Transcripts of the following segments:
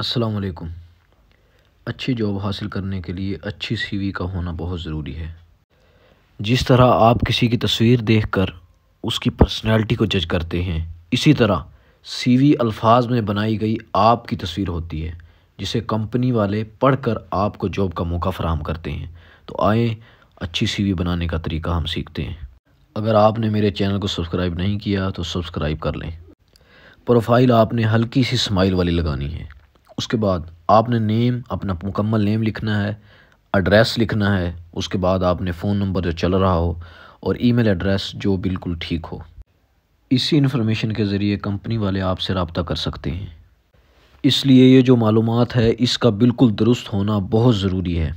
अस्सलाम वालेकुम अच्छी जॉब हासिल करने के लिए अच्छी सीवी का होना बहुत ज़रूरी है जिस तरह आप किसी की तस्वीर देखकर उसकी पर्सनैलिटी को जज करते हैं इसी तरह सीवी अल्फाज में बनाई गई आपकी तस्वीर होती है जिसे कंपनी वाले पढ़कर आपको जॉब का मौका फ्राहम करते हैं तो आए अच्छी सीवी बनाने का तरीका हम सीखते हैं अगर आपने मेरे चैनल को सब्सक्राइब नहीं किया तो सब्सक्राइब कर लें प्रोफाइल आपने हल्की सी स्माइल वाली लगानी है उसके बाद आपने नेम अपना मुकम्मल नेम लिखना है एड्रेस लिखना है उसके बाद आपने फ़ोन नंबर जो चल रहा हो और ईमेल एड्रेस जो बिल्कुल ठीक हो इसी इन्फॉर्मेशन के ज़रिए कंपनी वाले आपसे रबता कर सकते हैं इसलिए ये जो मालूम है इसका बिल्कुल दुरुस्त होना बहुत ज़रूरी है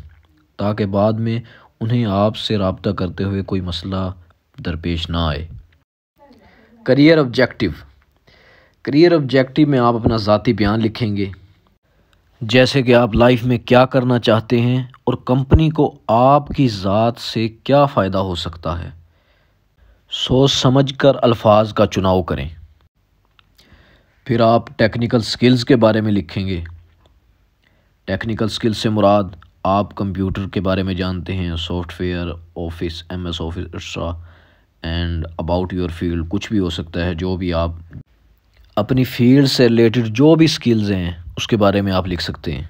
ताकि बाद में उन्हें आपसे रबता करते हुए कोई मसला दरपेश ना आए करियर ऑब्जेक्टिव करियर ऑब्जेक्टिव में आप अपना ज़ाती बयान लिखेंगे जैसे कि आप लाइफ में क्या करना चाहते हैं और कंपनी को आपकी ज़ात से क्या फ़ायदा हो सकता है सोच समझ कर अल्फाज का चुनाव करें फिर आप टेक्निकल स्किल्स के बारे में लिखेंगे टेक्निकल स्किल्स से मुराद आप कंप्यूटर के बारे में जानते हैं software office MS office extra and about your field कुछ भी हो सकता है जो भी आप अपनी फील्ड से रिलेटेड जो भी स्किल्स हैं उसके बारे में आप लिख सकते हैं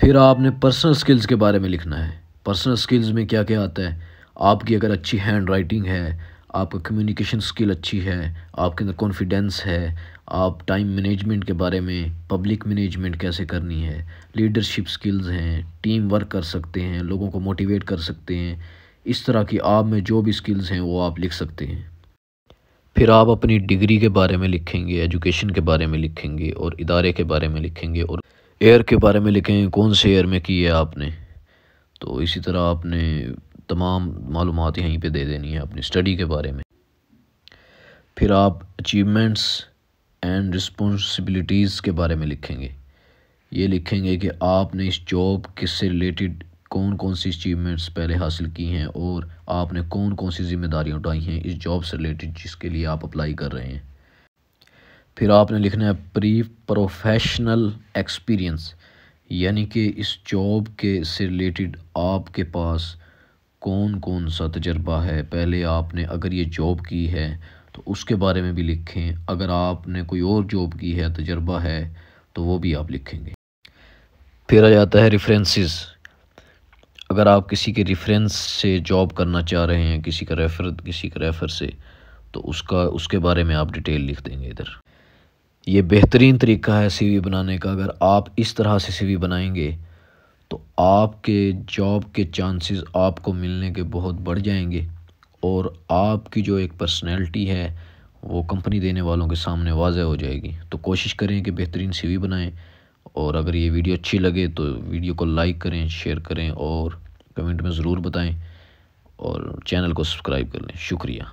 फिर आपने पर्सनल स्किल्स के बारे में लिखना है पर्सनल स्किल्स में क्या क्या आता है आपकी अगर अच्छी हैंड राइटिंग है आपका कम्युनिकेशन स्किल अच्छी है आपके अंदर कॉन्फिडेंस है आप टाइम मैनेजमेंट के बारे में पब्लिक मैनेजमेंट कैसे करनी है लीडरशिप स्किल्स हैं टीम वर्क कर सकते हैं लोगों को मोटिवेट कर सकते हैं इस तरह की आप में जो भी स्किल्स हैं वो आप लिख सकते हैं फिर आप अपनी डिग्री के बारे में लिखेंगे एजुकेशन के बारे में लिखेंगे और इदारे के बारे में लिखेंगे और एयर के बारे में लिखेंगे कौन से एयर में की है आपने तो इसी तरह आपने तमाम मालूम यहीं पे दे देनी है अपनी स्टडी के बारे में फिर आप अचीवमेंट्स एंड रिस्पॉन्सिबिलिटीज़ के बारे में लिखेंगे ये लिखेंगे कि आपने इस जॉब किससे रिलेटेड कौन कौन सी अचीवमेंट्स पहले हासिल की हैं और आपने कौन कौन सी जिम्मेदारियाँ उठाई हैं इस जॉब से रिलेटेड जिसके लिए आप अप्लाई कर रहे हैं फिर आपने लिखना है प्री प्रोफेशनल एक्सपीरियंस यानी कि इस जॉब के से रिलेटेड आपके पास कौन कौन सा तजर्बा है पहले आपने अगर ये जॉब की है तो उसके बारे में भी लिखें अगर आपने कोई और जॉब की है तजर्बा है तो वो भी आप लिखेंगे फिर आ जाता है रेफरेंसेस अगर आप किसी के रेफरेंस से जॉब करना चाह रहे हैं किसी का रेफर किसी का रेफ़र से तो उसका उसके बारे में आप डिटेल लिख देंगे इधर ये बेहतरीन तरीका है सीवी बनाने का अगर आप इस तरह से सीवी बनाएंगे तो आपके जॉब के चांसेस आपको मिलने के बहुत बढ़ जाएंगे और आपकी जो एक पर्सनैलिटी है वो कंपनी देने वालों के सामने वाजह हो जाएगी तो कोशिश करें कि बेहतरीन सीवी बनाएं और अगर ये वीडियो अच्छी लगे तो वीडियो को लाइक करें शेयर करें और कमेंट में ज़रूर बताएं और चैनल को सब्सक्राइब कर लें शुक्रिया